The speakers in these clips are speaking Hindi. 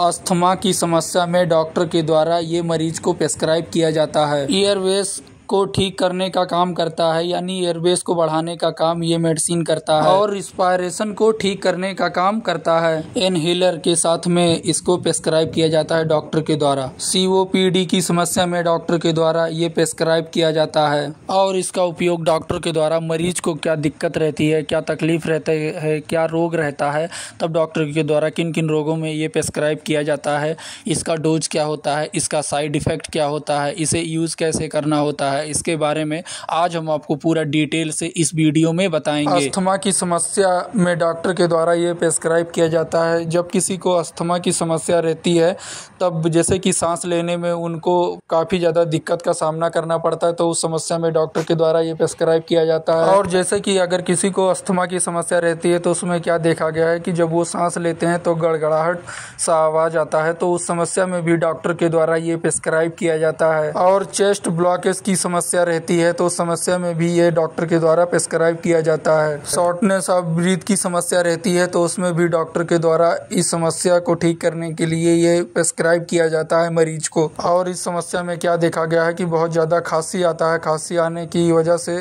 अस्थमा की समस्या में डॉक्टर के द्वारा ये मरीज को प्रेस्क्राइब किया जाता है एयरवेस को ठीक करने का काम करता है यानी एयरबेस को बढ़ाने का काम ये मेडिसिन करता है और रिस्पायरेशन को ठीक करने का काम करता है इनहेलर के साथ में इसको प्रेस्क्राइब किया जाता है डॉक्टर के द्वारा सीओपीडी की समस्या में डॉक्टर के द्वारा ये प्रेस्क्राइब किया जाता है और इसका उपयोग डॉक्टर के द्वारा मरीज को क्या दिक्कत रहती है क्या तकलीफ रहती है क्या रोग रहता है तब डॉक्टर के द्वारा किन किन रोगों में ये प्रेस्क्राइब किया जाता है इसका डोज क्या होता है इसका साइड इफेक्ट क्या होता है इसे यूज़ कैसे करना होता है है इसके बारे में आज हम आपको पूरा डिटेल से इस वीडियो में बताएंगे अस्थमा की समस्या में डॉक्टर के द्वारा ये प्रेस्क्राइब किया जाता है जब किसी को अस्थमा की समस्या रहती है तब जैसे कि सांस लेने में उनको काफ़ी ज़्यादा दिक्कत का सामना करना पड़ता है तो उस समस्या में डॉक्टर के द्वारा ये प्रेस्क्राइब किया जाता है और जैसे कि अगर किसी को अस्थमा की समस्या रहती है तो उसमें क्या देखा गया है कि जब वो सांस लेते हैं तो गड़गड़ाहट सा आवाज़ आता है तो उस समस्या में भी डॉक्टर के द्वारा ये प्रेस्क्राइब किया जाता है और चेस्ट ब्लॉकेज की समस्या रहती है तो उस समस्या में भी ये डॉक्टर के द्वारा प्रिस्क्राइब किया जाता है शॉर्टनेस ऑफ ब्रीथ की समस्या रहती है तो उसमें भी डॉक्टर के द्वारा इस समस्या को ठीक करने के लिए ये प्रिस्क्राइब किया जाता है मरीज को और इस समस्या में क्या देखा गया है कि बहुत ज़्यादा खांसी आता है खांसी आने की वजह से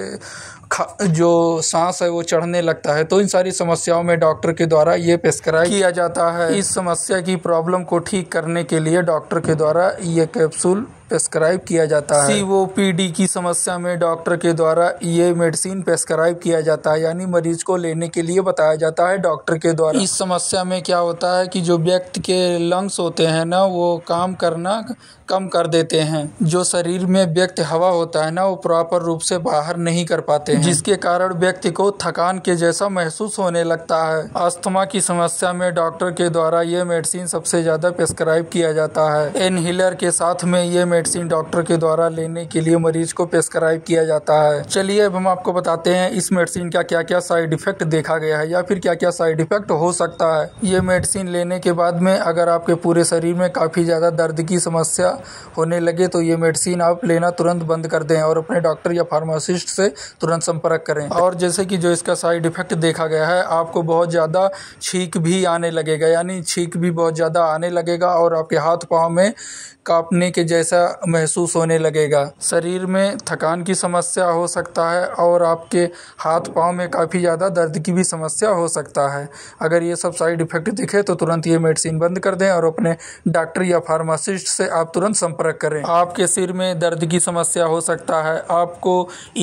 जो सांस है वो चढ़ने लगता है तो इन सारी समस्याओं में डॉक्टर के द्वारा ये प्रेस्क्राइब किया जाता है इस समस्या की प्रॉब्लम को ठीक करने के लिए डॉक्टर के द्वारा ये कैप्सूल प्रेस्क्राइब किया जाता है वो डी की समस्या में डॉक्टर के द्वारा ये मेडिसिन प्रेस्क्राइब किया जाता है यानी मरीज को लेने के लिए बताया जाता है डॉक्टर के द्वारा इस समस्या में क्या होता है कि जो व्यक्ति के लंग्स होते हैं ना वो काम करना कम कर देते हैं जो शरीर में व्यक्त हवा होता है ना वो प्रॉपर रूप से बाहर नहीं कर पाते जिसके कारण व्यक्ति को थकान के जैसा महसूस होने लगता है अस्थमा की समस्या में डॉक्टर के द्वारा ये मेडिसिन सबसे ज्यादा प्रेस्क्राइब किया जाता है इनहेलर के साथ में ये मेडिसिन डॉक्टर के द्वारा लेने के लिए मरीज को प्रेस्क्राइब किया जाता है चलिए अब हम आपको बताते हैं इस मेडिसिन का क्या क्या साइड इफेक्ट देखा गया है या फिर क्या क्या साइड इफेक्ट हो सकता है ये मेडिसिन लेने के बाद में अगर आपके पूरे शरीर में काफ़ी ज़्यादा दर्द की समस्या होने लगे तो ये मेडिसिन आप लेना तुरंत बंद कर दें और अपने डॉक्टर या फार्मासिस्ट से तुरंत संपर्क करें और जैसे कि जो इसका साइड इफेक्ट देखा गया है आपको बहुत ज़्यादा छींक भी आने लगेगा यानी छींक भी बहुत ज़्यादा आने लगेगा और आपके हाथ पाँव में कांपने के जैसा महसूस होने लगेगा शरीर में थकान की समस्या हो सकता है और आपके हाथ पाँव में काफ़ी ज़्यादा दर्द की भी समस्या हो सकता है अगर ये सब साइड इफेक्ट दिखे तो तुरंत ये मेडिसिन बंद कर दें और अपने डॉक्टर या फार्मासिस्ट से आप तुरंत संपर्क करें आपके सिर में दर्द की समस्या हो सकता है आपको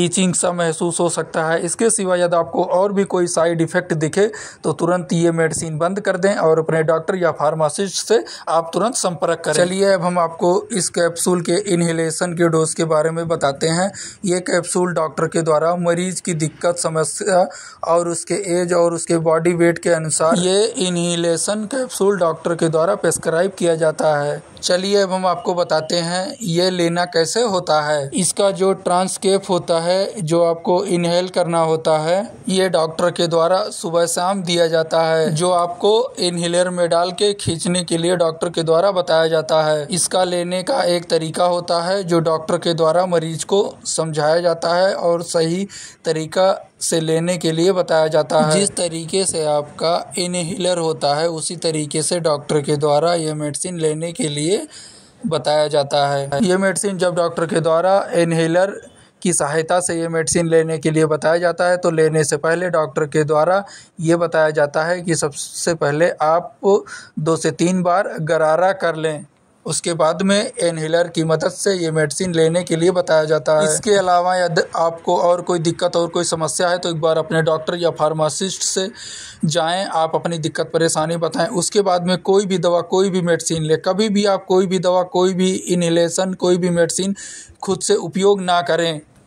ईचिंग सा महसूस हो सकता है इसके सिवा यदि आपको और भी कोई साइड इफेक्ट दिखे तो तुरंत ये मेडिसिन बंद कर दें और अपने डॉक्टर या फार्मासिस्ट से आप तुरंत संपर्क करें चलिए अब हम आपको इस कैप्सूल के इन्हेलेशन के डोज के बारे में बताते हैं ये कैप्सूल डॉक्टर के द्वारा मरीज की दिक्कत समस्या और उसके एज और उसके बॉडी वेट के अनुसार ये इन्हेलेशन कैप्सूल डॉक्टर के द्वारा प्रेस्क्राइब किया जाता है चलिए अब हम आपको बताते हैं ये लेना कैसे होता है इसका जो ट्रांसकेप होता है जो आपको इनहेल करना होता है ये डॉक्टर के द्वारा सुबह शाम दिया जाता है जो आपको इनहेलर में डाल के खींचने के लिए डॉक्टर के द्वारा बताया जाता है इसका लेने का एक तरीका होता है जो डॉक्टर के द्वारा मरीज को समझाया जाता है और सही तरीका से लेने के लिए बताया जाता है जिस तरीके से आपका इनहेलर होता है उसी तरीके से डॉक्टर के द्वारा यह मेडिसिन लेने के लिए बताया जाता है ये मेडिसिन जब डॉक्टर के द्वारा इनहेलर की सहायता से ये मेडिसिन लेने के लिए बताया जाता है तो लेने से पहले डॉक्टर के द्वारा ये बताया जाता है कि सबसे पहले आप दो से तीन बार गरारा कर लें उसके बाद में इनहेलर की मदद से ये मेडिसिन लेने के लिए बताया जाता है इसके अलावा यदि आपको और कोई दिक्कत और कोई समस्या है तो एक बार अपने डॉक्टर या फार्मासिस्ट से जाएं आप अपनी दिक्कत परेशानी बताएं उसके बाद में कोई भी दवा कोई भी मेडिसिन ले कभी भी आप कोई भी दवा कोई भी इनहेलेशन कोई भी मेडिसिन खुद से उपयोग ना करें